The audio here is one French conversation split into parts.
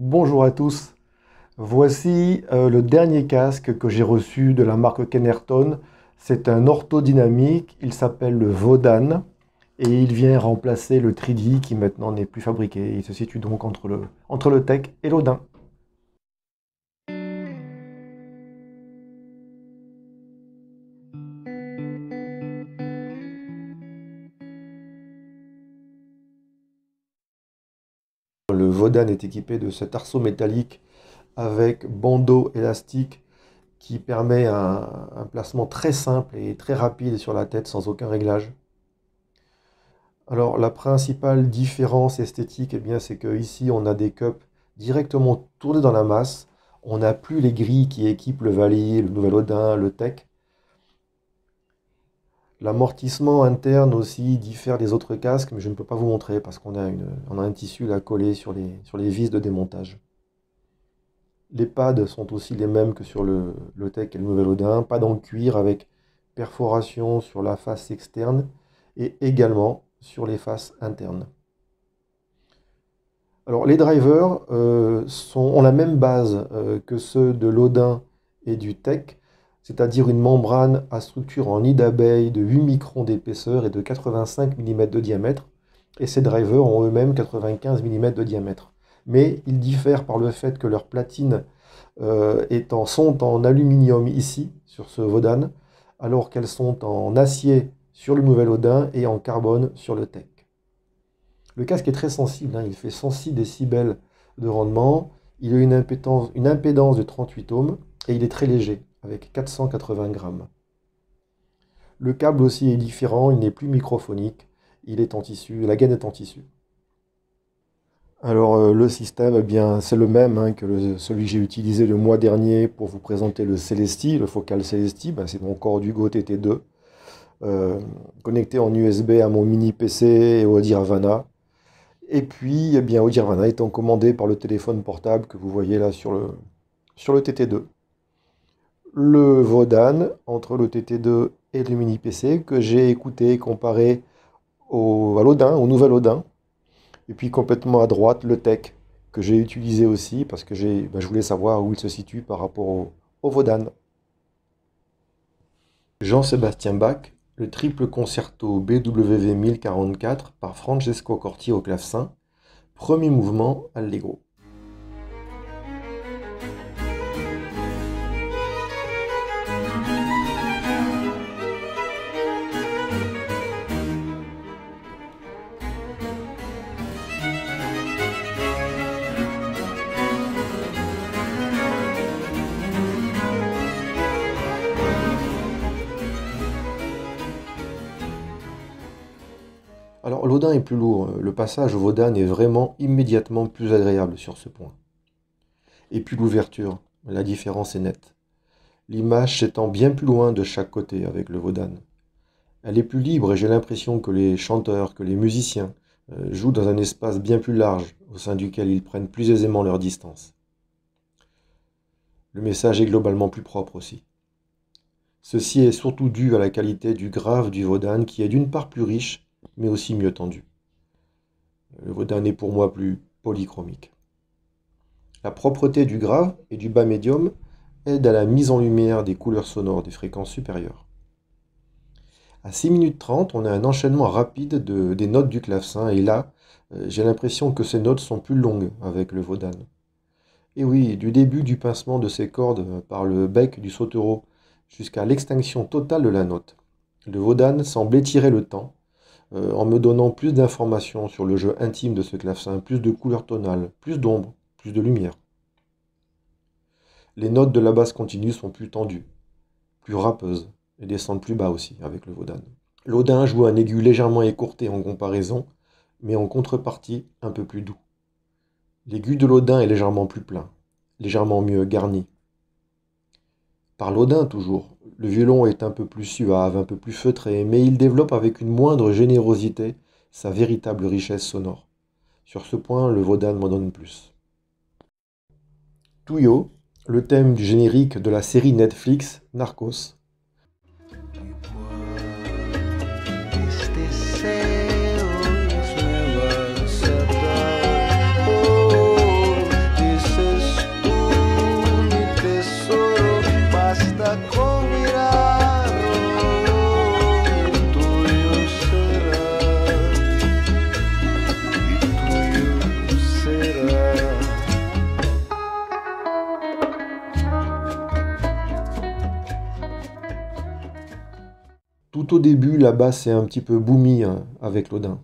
Bonjour à tous. Voici euh, le dernier casque que j'ai reçu de la marque Kennerton. C'est un orthodynamique, il s'appelle le Vodan et il vient remplacer le Tridi qui maintenant n'est plus fabriqué. Il se situe donc entre le, entre le tech et l'Odin. Odin est équipé de cet arceau métallique avec bandeau élastique qui permet un, placement très simple et très rapide sur la tête sans aucun réglage. Alors la principale différence esthétique, et eh bien, c'est ici on a des cups directement tournés dans la masse. On n'a plus les grilles qui équipent le Valier, le Nouvel Odin, le Tech. L'amortissement interne aussi diffère des autres casques, mais je ne peux pas vous montrer parce qu'on a, un tissu à coller sur les, vis de démontage. Les pads sont aussi les mêmes que sur le, Tech et le Nouvel Odin, pads en cuir avec perforation sur la face externe et également sur les faces internes. Alors les drivers euh, ont la même base euh, que ceux de l'Odin et du Tech, c'est-à-dire une membrane à structure en nid d'abeille de 8 microns d'épaisseur et de 85 mm de diamètre, et ces drivers ont eux-mêmes 95 mm de diamètre. Mais ils diffèrent par le fait que leurs platines euh, sont en aluminium ici, sur ce Vodan, alors qu'elles sont en acier sur le nouvel Odin et en carbone sur le Tech. Le casque est très sensible, hein, il fait 106 décibels de rendement, il a une une impédance de 38 ohms et il est très léger avec 480 grammes. Le câble aussi est différent, il n'est plus microphonique, il est en tissu, la gaine est en tissu. Alors euh, le système, eh bien, c'est le même hein, que celui que j'ai utilisé le mois dernier pour vous présenter le Celesti, le focal Celesti, ben, c'est mon corps Dugo TT2, euh, connecté en USB à mon mini PC et au Dirvana. Et puis, eh bien, au Dirvana étant commandé par le téléphone portable que vous voyez là sur le, sur le TT2 le Vodan entre le TT2 et le Mini PC que j'ai écouté comparé au, Valodin, au nouvel Odin. Et puis complètement à droite, le Tech que j'ai utilisé aussi parce que ben, je voulais savoir où il se situe par rapport au, au Jean-Sébastien Bach, le triple concerto BWV 1044 par Francesco Corti au clavecin, premier mouvement Allegro. est plus lourd, le passage au Vaudan est vraiment immédiatement plus agréable sur ce point. Et puis l'ouverture, la différence est nette. L'image s'étend bien plus loin de chaque côté avec le Vaudan. Elle est plus libre et j'ai l'impression que les chanteurs, que les musiciens euh, jouent dans un espace bien plus large au sein duquel ils prennent plus aisément leur distance. Le message est globalement plus propre aussi. Ceci est surtout dû à la qualité du grave du Vaudan qui est d'une part plus riche mais aussi mieux tendu. Le vaudan est pour moi plus polychromique. La propreté du grave et du bas médium aide à la mise en lumière des couleurs sonores des fréquences supérieures. À 6 minutes 30, on a un enchaînement rapide des notes du clavecin, et là, euh, j'ai l'impression que ces notes sont plus longues avec le vaudan. Et oui, du début du pincement de ces cordes par le bec du sautereau jusqu'à l'extinction totale de la note, le vaudan semble étirer le temps euh, en me donnant plus d'informations sur le jeu intime de ce clavecin, plus de couleurs tonales, plus d'ombre, plus de lumière. Les notes de la basse continue sont plus tendues, plus râpeuses, et descendent plus bas aussi avec le Vaudan. L'Odin joue un aigu légèrement écourté en comparaison, mais en contrepartie un peu plus doux. L'aigu de l'Odin est légèrement plus plein, légèrement mieux garni. Par l'Odin toujours, le violon est un peu plus suave, un peu plus feutré, mais il développe avec une moindre générosité sa véritable richesse sonore. Sur ce point, le Vaudan m'en donne plus. Tuyo, le thème du générique de la série Netflix Narcos. au début, là basse est un petit peu boumi hein, avec l'Odin.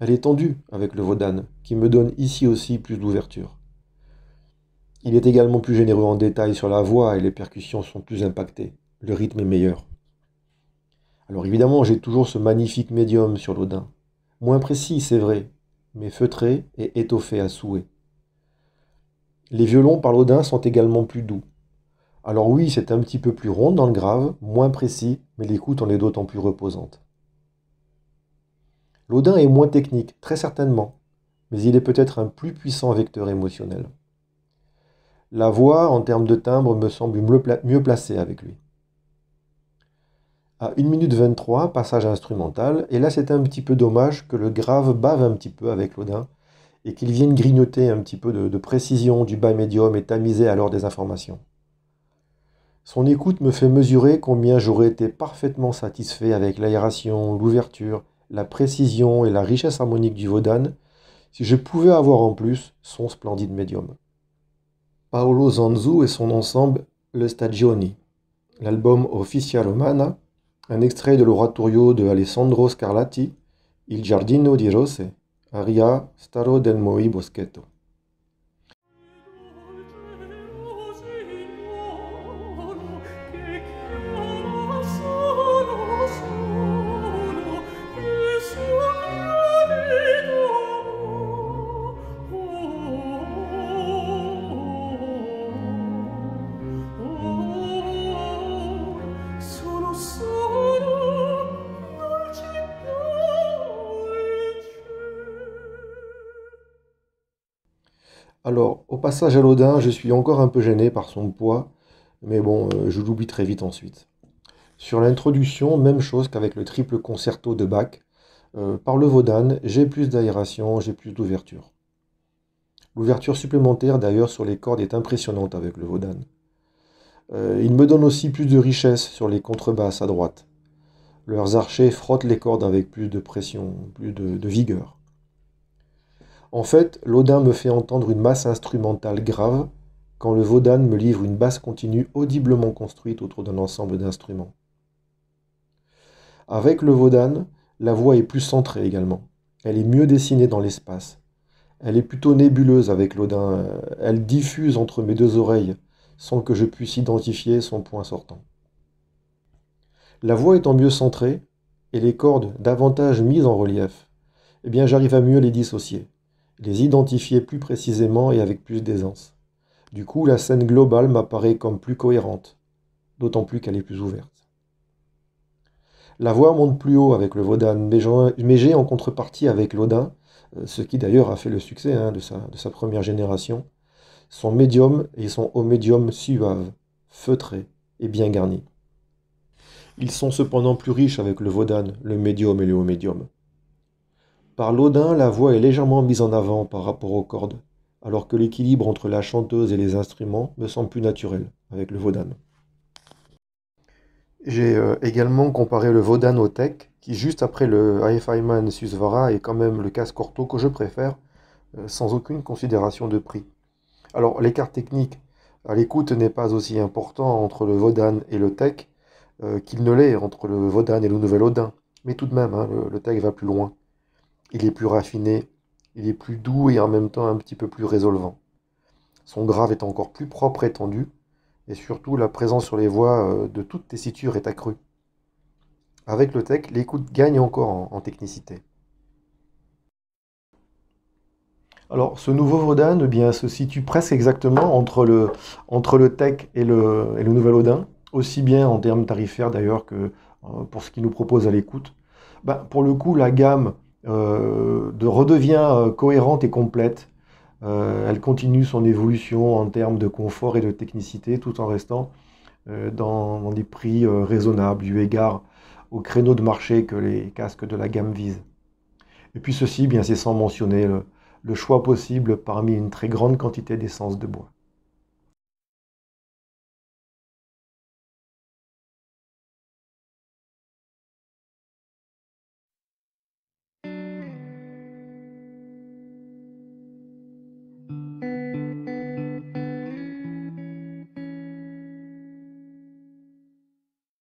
Elle est tendue avec le vaudan, qui me donne ici aussi plus d'ouverture. Il est également plus généreux en détail sur la voix et les percussions sont plus impactées. Le rythme est meilleur. Alors évidemment, j'ai toujours ce magnifique médium sur l'Odin. Moins précis, c'est vrai, mais feutré et étoffé à souhait. Les violons par l'Odin sont également plus doux. Alors oui, c'est un petit peu plus rond dans le grave, moins précis, mais l'écoute en est d'autant plus reposante. L'Odin est moins technique, très certainement, mais il est peut-être un plus puissant vecteur émotionnel. La voix, en termes de timbre, me semble mieux placée avec lui. À 1 minute 23, passage instrumental, et là c'est un petit peu dommage que le grave bave un petit peu avec l'Odin, et qu'il vienne grignoter un petit peu de, de précision du bas médium et tamiser alors des informations. Son écoute me fait mesurer combien j'aurais été parfaitement satisfait avec l'aération, l'ouverture, la précision et la richesse harmonique du Vaudan si je pouvais avoir en plus son splendide médium. Paolo Zanzu et son ensemble Le Stagioni, l'album Officia Romana, un extrait de l'oratorio de Alessandro Scarlatti, Il Giardino di Rose, aria Staro del Moi Boschetto. Alors, au passage à l'Odin, je suis encore un peu gêné par son poids, mais bon, euh, je l'oublie très vite ensuite. Sur l'introduction, même chose qu'avec le triple concerto de Bach. Euh, par le vaudan, j'ai plus d'aération, j'ai plus d'ouverture. L'ouverture supplémentaire d'ailleurs sur les cordes est impressionnante avec le vaudan. Euh, il me donne aussi plus de richesse sur les contrebasses à droite. Leurs archers frottent les cordes avec plus de pression, plus de vigueur. En fait, l'Odin me fait entendre une masse instrumentale grave, quand le Vaudan me livre une basse continue audiblement construite autour d'un ensemble d'instruments. Avec le Vaudan, la voix est plus centrée également. Elle est mieux dessinée dans l'espace. Elle est plutôt nébuleuse avec l'Odin. Elle diffuse entre mes deux oreilles, sans que je puisse identifier son point sortant. La voix étant mieux centrée, et les cordes davantage mises en relief, eh bien j'arrive à mieux les dissocier les identifier plus précisément et avec plus d'aisance. Du coup, la scène globale m'apparaît comme plus cohérente, d'autant plus qu'elle est plus ouverte. La voix monte plus haut avec le Vaudan, mais j'ai en contrepartie avec l'Odin, euh, ce qui d'ailleurs a fait le succès hein, de, sa, de, sa, première génération, son médium et son haut médium suave, feutré et bien garni. Ils sont cependant plus riches avec le Vaudan, le médium et le haut médium. Par Laudin, la voix est légèrement mise en avant par rapport aux cordes, alors que l'équilibre entre la chanteuse et les instruments me semble plus naturel avec le Vodan. J'ai euh, également comparé le Vodan au Tech, qui juste après le Man Susvara est quand même le casse corto que je préfère, euh, sans aucune considération de prix. Alors l'écart technique à l'écoute n'est pas aussi important entre le Vodan et le Tech euh, qu'il ne l'est entre le Vodan et le Nouvel Odin, mais tout de même, hein, le Tech va plus loin. Il est plus raffiné, il est plus doux et en même temps un petit peu plus résolvant. Son grave est encore plus propre et tendu, et surtout la présence sur les voies euh, de toute tessiture est accrue. Avec le tech, l'écoute gagne encore en, technicité. Alors ce nouveau Vaudan eh bien, se situe presque exactement entre le, entre le tech et le, le nouvel Odin, aussi bien en termes tarifaires d'ailleurs que euh, pour ce qu'il nous propose à l'écoute. Ben, pour le coup, la gamme euh, de redevient euh, cohérente et complète. Euh, elle continue son évolution en termes de confort et de technicité tout en restant dans, des prix raisonnables du égard aux créneaux de marché que les casques de la gamme visent. Et puis ceci, bien c'est sans mentionner le, le choix possible parmi une très grande quantité d'essence de bois.